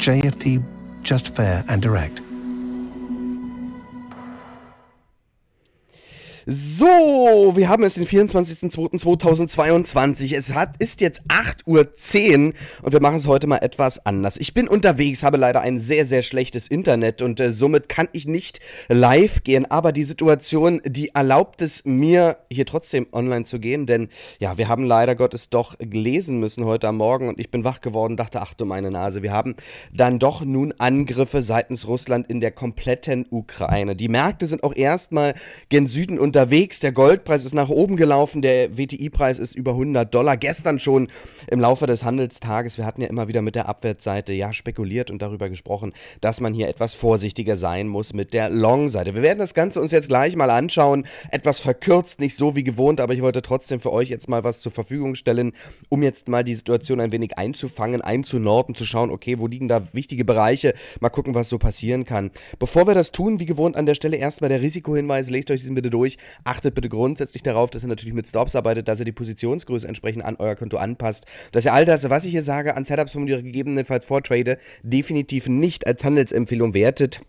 JFT, just fair and direct. So, wir haben es den 24.02.2022. Es hat, ist jetzt 8.10 Uhr und wir machen es heute mal etwas anders. Ich bin unterwegs, habe leider ein sehr, sehr schlechtes Internet und äh, somit kann ich nicht live gehen, aber die Situation, die erlaubt es mir, hier trotzdem online zu gehen, denn ja, wir haben leider Gottes doch lesen müssen heute am Morgen und ich bin wach geworden, und dachte, ach du meine Nase, wir haben dann doch nun Angriffe seitens Russland in der kompletten Ukraine. Die Märkte sind auch erstmal gen Süden und unterwegs. Der Goldpreis ist nach oben gelaufen. Der WTI-Preis ist über 100 Dollar. Gestern schon im Laufe des Handelstages. Wir hatten ja immer wieder mit der Abwärtsseite ja spekuliert und darüber gesprochen, dass man hier etwas vorsichtiger sein muss mit der Long-Seite. Wir werden das Ganze uns jetzt gleich mal anschauen. Etwas verkürzt, nicht so wie gewohnt, aber ich wollte trotzdem für euch jetzt mal was zur Verfügung stellen, um jetzt mal die Situation ein wenig einzufangen, einzunorden, zu schauen, okay, wo liegen da wichtige Bereiche? Mal gucken, was so passieren kann. Bevor wir das tun, wie gewohnt an der Stelle erstmal der Risikohinweis, lest euch diesen bitte durch. Achtet bitte grundsätzlich darauf, dass ihr natürlich mit Stops arbeitet, dass ihr die Positionsgröße entsprechend an euer Konto anpasst, dass ihr all das, was ich hier sage, an Setups formuliere, gegebenenfalls vortrade, definitiv nicht als Handelsempfehlung wertet.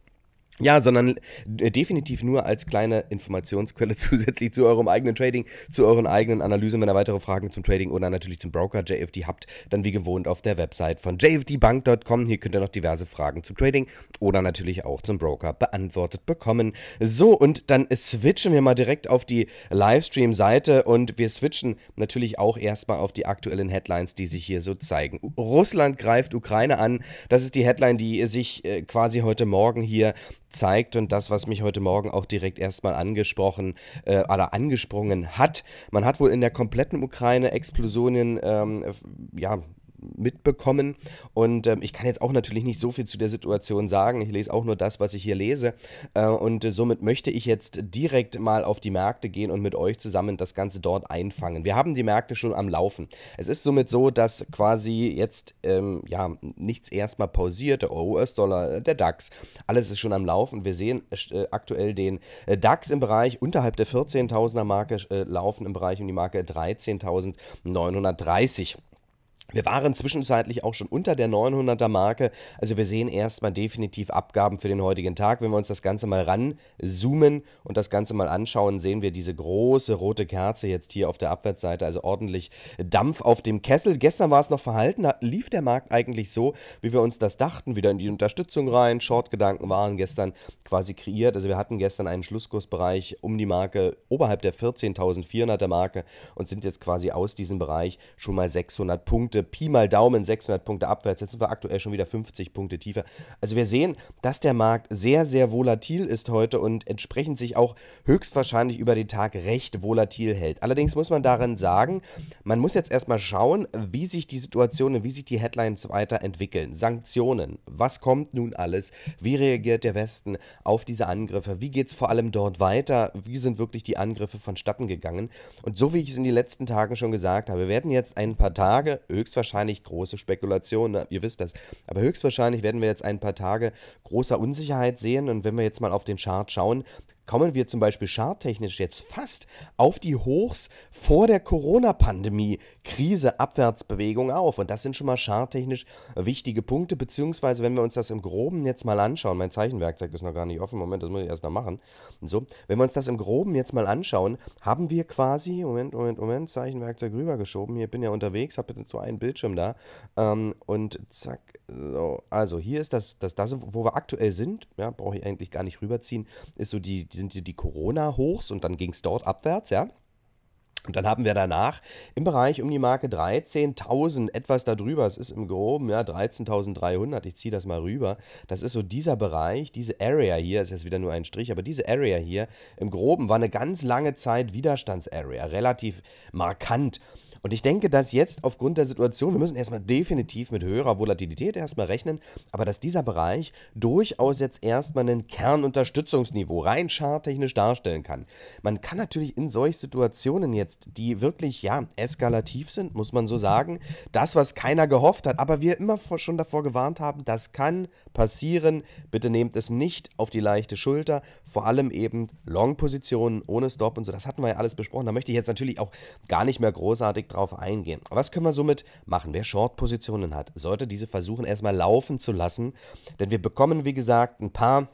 Ja, sondern äh, definitiv nur als kleine Informationsquelle zusätzlich zu eurem eigenen Trading, zu euren eigenen Analysen. Wenn ihr weitere Fragen zum Trading oder natürlich zum Broker JFD habt, dann wie gewohnt auf der Website von jfdbank.com. Hier könnt ihr noch diverse Fragen zum Trading oder natürlich auch zum Broker beantwortet bekommen. So, und dann switchen wir mal direkt auf die Livestream-Seite und wir switchen natürlich auch erstmal auf die aktuellen Headlines, die sich hier so zeigen. Russland greift Ukraine an. Das ist die Headline, die sich äh, quasi heute Morgen hier zeigt und das, was mich heute Morgen auch direkt erstmal angesprochen äh, oder angesprungen hat. Man hat wohl in der kompletten Ukraine Explosionen ähm, ja, mitbekommen. Und ähm, ich kann jetzt auch natürlich nicht so viel zu der Situation sagen. Ich lese auch nur das, was ich hier lese. Äh, und äh, somit möchte ich jetzt direkt mal auf die Märkte gehen und mit euch zusammen das Ganze dort einfangen. Wir haben die Märkte schon am Laufen. Es ist somit so, dass quasi jetzt ähm, ja nichts erstmal pausiert. Der Euro, US-Dollar, äh, der DAX, alles ist schon am Laufen. Wir sehen äh, äh aktuell den äh, DAX im Bereich unterhalb der 14.000er Marke laufen im Bereich um die Marke 13.930. Wir waren zwischenzeitlich auch schon unter der 900er Marke. Also wir sehen erstmal definitiv Abgaben für den heutigen Tag. Wenn wir uns das Ganze mal ranzoomen und das Ganze mal anschauen, sehen wir diese große rote Kerze jetzt hier auf der Abwärtsseite. Also ordentlich Dampf auf dem Kessel. Gestern war es noch verhalten. Da lief der Markt eigentlich so, wie wir uns das dachten. Wieder in die Unterstützung rein. Short-Gedanken waren gestern quasi kreiert. Also wir hatten gestern einen Schlusskursbereich um die Marke oberhalb der 14.400er Marke und sind jetzt quasi aus diesem Bereich schon mal 600 Punkte Pi mal Daumen, 600 Punkte abwärts. Jetzt sind wir aktuell schon wieder 50 Punkte tiefer. Also wir sehen, dass der Markt sehr, sehr volatil ist heute und entsprechend sich auch höchstwahrscheinlich über den Tag recht volatil hält. Allerdings muss man darin sagen, man muss jetzt erstmal schauen, wie sich die Situation, und wie sich die Headlines weiterentwickeln. Sanktionen, was kommt nun alles? Wie reagiert der Westen auf diese Angriffe? Wie geht es vor allem dort weiter? Wie sind wirklich die Angriffe vonstatten gegangen? Und so wie ich es in den letzten Tagen schon gesagt habe, werden jetzt ein paar Tage höchstwahrscheinlich höchstwahrscheinlich große Spekulationen, ne? ihr wisst das, aber höchstwahrscheinlich werden wir jetzt ein paar Tage großer Unsicherheit sehen und wenn wir jetzt mal auf den Chart schauen, kommen wir zum Beispiel charttechnisch jetzt fast auf die Hochs vor der Corona-Pandemie, Krise, Abwärtsbewegung auf. Und das sind schon mal charttechnisch wichtige Punkte, beziehungsweise wenn wir uns das im Groben jetzt mal anschauen, mein Zeichenwerkzeug ist noch gar nicht offen, Moment, das muss ich erst noch machen. so, wenn wir uns das im Groben jetzt mal anschauen, haben wir quasi, Moment, Moment, Moment, Zeichenwerkzeug rübergeschoben, hier bin ja unterwegs, habe jetzt so einen Bildschirm da ähm, und zack, so, also hier ist das, das, das, wo wir aktuell sind, ja, brauche ich eigentlich gar nicht rüberziehen, ist so die, die, sind die Corona-Hochs und dann ging es dort abwärts, ja. Und dann haben wir danach im Bereich um die Marke 13.000, etwas darüber, es ist im Groben, ja, 13.300, ich ziehe das mal rüber. Das ist so dieser Bereich, diese Area hier, ist jetzt wieder nur ein Strich, aber diese Area hier im Groben war eine ganz lange Zeit Widerstandsarea, relativ markant. Und ich denke, dass jetzt aufgrund der Situation, wir müssen erstmal definitiv mit höherer Volatilität erstmal rechnen, aber dass dieser Bereich durchaus jetzt erstmal ein Kernunterstützungsniveau rein charttechnisch darstellen kann. Man kann natürlich in solch Situationen jetzt, die wirklich, ja, eskalativ sind, muss man so sagen, das, was keiner gehofft hat, aber wir immer schon davor gewarnt haben, das kann passieren. Bitte nehmt es nicht auf die leichte Schulter, vor allem eben Long-Positionen ohne Stop und so, das hatten wir ja alles besprochen. Da möchte ich jetzt natürlich auch gar nicht mehr großartig drauf eingehen. Was können wir somit machen? Wer Short-Positionen hat, sollte diese versuchen erstmal laufen zu lassen, denn wir bekommen, wie gesagt, ein paar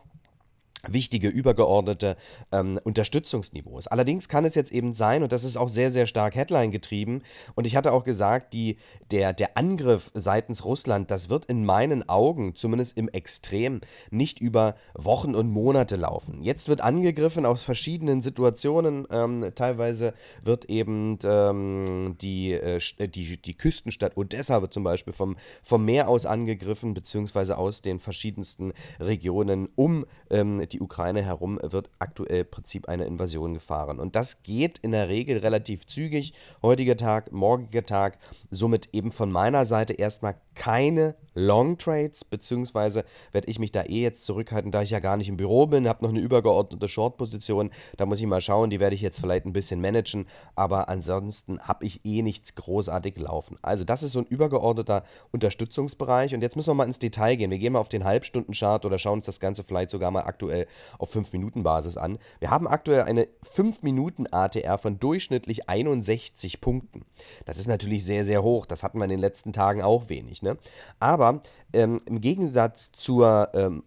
wichtige, übergeordnete ähm, Unterstützungsniveaus. Allerdings kann es jetzt eben sein, und das ist auch sehr, sehr stark Headline getrieben, und ich hatte auch gesagt, die, der, der Angriff seitens Russland, das wird in meinen Augen, zumindest im Extrem, nicht über Wochen und Monate laufen. Jetzt wird angegriffen aus verschiedenen Situationen, ähm, teilweise wird eben ähm, die, äh, äh die, die Küstenstadt Odessa wird zum Beispiel vom, vom Meer aus angegriffen, beziehungsweise aus den verschiedensten Regionen um ähm, die die Ukraine herum wird aktuell im Prinzip eine Invasion gefahren. Und das geht in der Regel relativ zügig. Heutiger Tag, morgiger Tag. Somit eben von meiner Seite erstmal keine Long Trades, beziehungsweise werde ich mich da eh jetzt zurückhalten, da ich ja gar nicht im Büro bin, habe noch eine übergeordnete Short-Position, da muss ich mal schauen, die werde ich jetzt vielleicht ein bisschen managen, aber ansonsten habe ich eh nichts großartig laufen. Also das ist so ein übergeordneter Unterstützungsbereich und jetzt müssen wir mal ins Detail gehen. Wir gehen mal auf den Halbstunden-Chart oder schauen uns das Ganze vielleicht sogar mal aktuell auf 5-Minuten-Basis an. Wir haben aktuell eine 5-Minuten-ATR von durchschnittlich 61 Punkten. Das ist natürlich sehr, sehr hoch, das hatten wir in den letzten Tagen auch wenig. Ne? Ne? Aber ähm, im Gegensatz zur, ähm,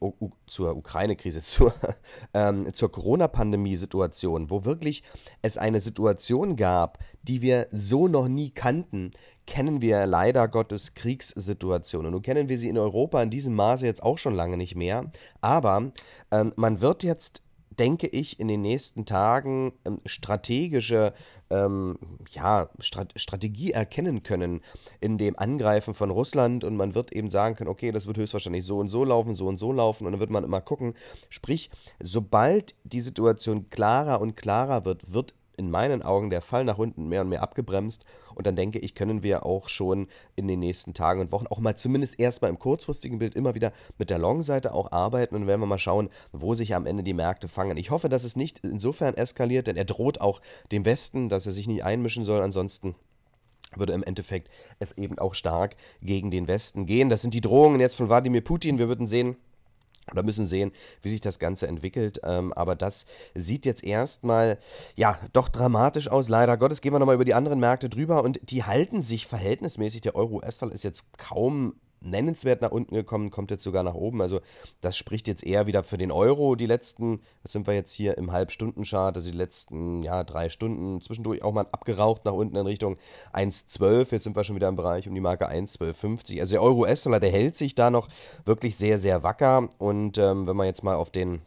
zur Ukraine-Krise, zur, ähm, zur Corona-Pandemie-Situation, wo wirklich es eine Situation gab, die wir so noch nie kannten, kennen wir leider Gottes Kriegssituationen. Nun kennen wir sie in Europa in diesem Maße jetzt auch schon lange nicht mehr. Aber ähm, man wird jetzt denke ich, in den nächsten Tagen ähm, strategische ähm, ja, Strat Strategie erkennen können in dem Angreifen von Russland und man wird eben sagen können, okay, das wird höchstwahrscheinlich so und so laufen, so und so laufen und dann wird man immer gucken. Sprich, sobald die Situation klarer und klarer wird, wird in meinen Augen der Fall nach unten mehr und mehr abgebremst. Und dann denke ich, können wir auch schon in den nächsten Tagen und Wochen auch mal zumindest erstmal im kurzfristigen Bild immer wieder mit der Long-Seite auch arbeiten. Und werden wir mal schauen, wo sich am Ende die Märkte fangen. Ich hoffe, dass es nicht insofern eskaliert, denn er droht auch dem Westen, dass er sich nicht einmischen soll. Ansonsten würde im Endeffekt es eben auch stark gegen den Westen gehen. Das sind die Drohungen jetzt von Wladimir Putin. Wir würden sehen, oder müssen sehen, wie sich das Ganze entwickelt. Ähm, aber das sieht jetzt erstmal, ja, doch dramatisch aus. Leider Gottes gehen wir nochmal über die anderen Märkte drüber und die halten sich verhältnismäßig. Der Euro-US-Dollar ist jetzt kaum nennenswert nach unten gekommen, kommt jetzt sogar nach oben. Also das spricht jetzt eher wieder für den Euro. Die letzten, jetzt sind wir jetzt hier im Halbstundenchart, also die letzten ja, drei Stunden, zwischendurch auch mal abgeraucht nach unten in Richtung 1,12. Jetzt sind wir schon wieder im Bereich um die Marke 1,1250. Also der Euro-US-Dollar, der hält sich da noch wirklich sehr, sehr wacker. Und ähm, wenn man jetzt mal auf den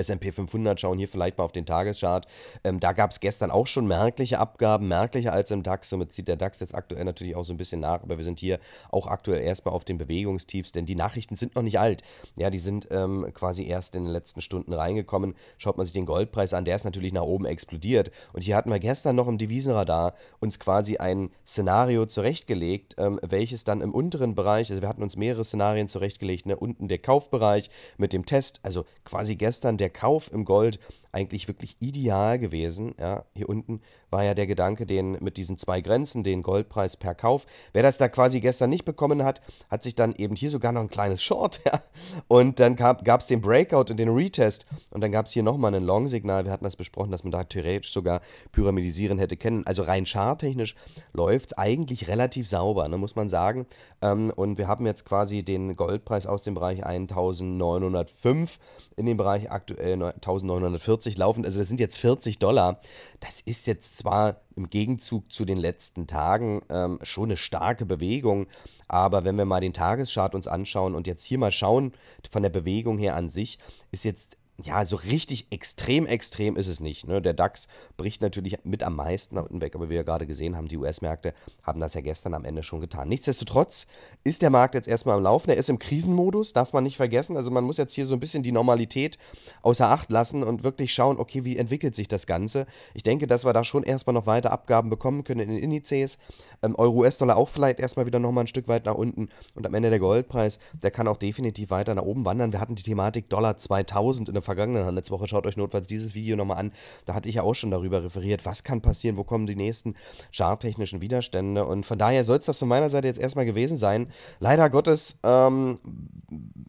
S&P 500 schauen hier vielleicht mal auf den Tageschart. Ähm, da gab es gestern auch schon merkliche Abgaben, merklicher als im DAX. Somit zieht der DAX jetzt aktuell natürlich auch so ein bisschen nach. Aber wir sind hier auch aktuell erstmal auf den Bewegungstiefs, denn die Nachrichten sind noch nicht alt. Ja, die sind ähm, quasi erst in den letzten Stunden reingekommen. Schaut man sich den Goldpreis an, der ist natürlich nach oben explodiert. Und hier hatten wir gestern noch im Devisenradar uns quasi ein Szenario zurechtgelegt, ähm, welches dann im unteren Bereich, also wir hatten uns mehrere Szenarien zurechtgelegt, ne? unten der Kaufbereich mit dem Test, also quasi gestern der Kauf im Gold eigentlich wirklich ideal gewesen. Ja, hier unten war ja der Gedanke, den mit diesen zwei Grenzen, den Goldpreis per Kauf. Wer das da quasi gestern nicht bekommen hat, hat sich dann eben hier sogar noch ein kleines Short. Ja. Und dann gab es den Breakout und den Retest. Und dann gab es hier nochmal ein Long-Signal. Wir hatten das besprochen, dass man da theoretisch sogar pyramidisieren hätte können. Also rein charttechnisch läuft es eigentlich relativ sauber, ne, muss man sagen. Ähm, und wir haben jetzt quasi den Goldpreis aus dem Bereich 1905 in den Bereich aktuell 1940 40 laufend, also das sind jetzt 40 Dollar. Das ist jetzt zwar im Gegenzug zu den letzten Tagen ähm, schon eine starke Bewegung, aber wenn wir mal den Tageschart uns anschauen und jetzt hier mal schauen, von der Bewegung her an sich, ist jetzt ja, so richtig extrem, extrem ist es nicht. Ne? Der DAX bricht natürlich mit am meisten nach unten weg, aber wie wir gerade gesehen haben, die US-Märkte haben das ja gestern am Ende schon getan. Nichtsdestotrotz ist der Markt jetzt erstmal am Laufen. Er ist im Krisenmodus, darf man nicht vergessen. Also man muss jetzt hier so ein bisschen die Normalität außer Acht lassen und wirklich schauen, okay, wie entwickelt sich das Ganze. Ich denke, dass wir da schon erstmal noch weiter Abgaben bekommen können in den Indizes. Ähm, Euro-US-Dollar auch vielleicht erstmal wieder nochmal ein Stück weit nach unten. Und am Ende der Goldpreis, der kann auch definitiv weiter nach oben wandern. Wir hatten die Thematik Dollar 2000 in der vergangenen Handelswoche. Schaut euch notfalls dieses Video nochmal an. Da hatte ich ja auch schon darüber referiert. Was kann passieren? Wo kommen die nächsten charttechnischen Widerstände? Und von daher soll es das von meiner Seite jetzt erstmal gewesen sein. Leider Gottes, ähm,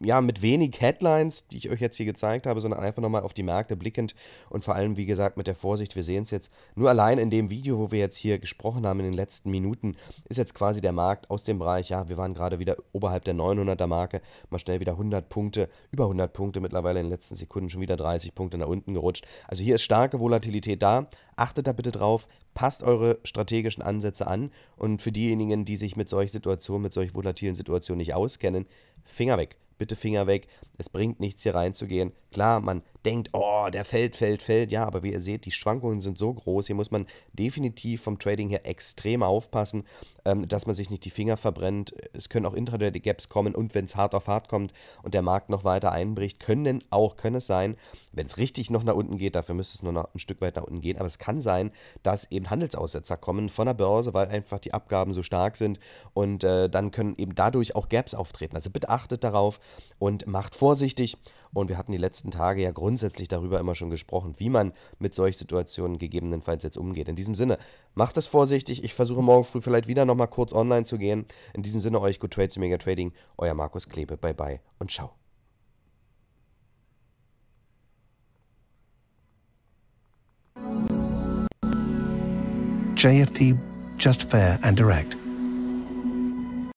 ja, mit wenig Headlines, die ich euch jetzt hier gezeigt habe, sondern einfach nochmal auf die Märkte blickend und vor allem, wie gesagt, mit der Vorsicht. Wir sehen es jetzt nur allein in dem Video, wo wir jetzt hier gesprochen haben in den letzten Minuten Minuten ist jetzt quasi der Markt aus dem Bereich, ja, wir waren gerade wieder oberhalb der 900er Marke, mal schnell wieder 100 Punkte, über 100 Punkte mittlerweile in den letzten Sekunden schon wieder 30 Punkte nach unten gerutscht. Also hier ist starke Volatilität da. Achtet da bitte drauf, passt eure strategischen Ansätze an und für diejenigen, die sich mit solchen Situationen, mit solch volatilen Situationen nicht auskennen, Finger weg. Bitte Finger weg. Es bringt nichts, hier reinzugehen. Klar, man denkt, oh, der fällt, fällt, fällt. Ja, aber wie ihr seht, die Schwankungen sind so groß. Hier muss man definitiv vom Trading her extrem aufpassen ähm, dass man sich nicht die Finger verbrennt. Es können auch Intraday-Gaps kommen und wenn es hart auf hart kommt und der Markt noch weiter einbricht, können auch, können es sein, wenn es richtig noch nach unten geht, dafür müsste es nur noch ein Stück weit nach unten gehen, aber es kann sein, dass eben Handelsaussetzer kommen von der Börse, weil einfach die Abgaben so stark sind und äh, dann können eben dadurch auch Gaps auftreten. Also bitte achtet darauf und macht vorsichtig. Und wir hatten die letzten Tage ja grundsätzlich darüber immer schon gesprochen, wie man mit solchen Situationen gegebenenfalls jetzt umgeht. In diesem Sinne, macht es vorsichtig. Ich versuche morgen früh vielleicht wieder nochmal kurz online zu gehen. In diesem Sinne, euch Good Trades, Mega Trading. Euer Markus Klebe. Bye bye und ciao. JFT, just fair and direct.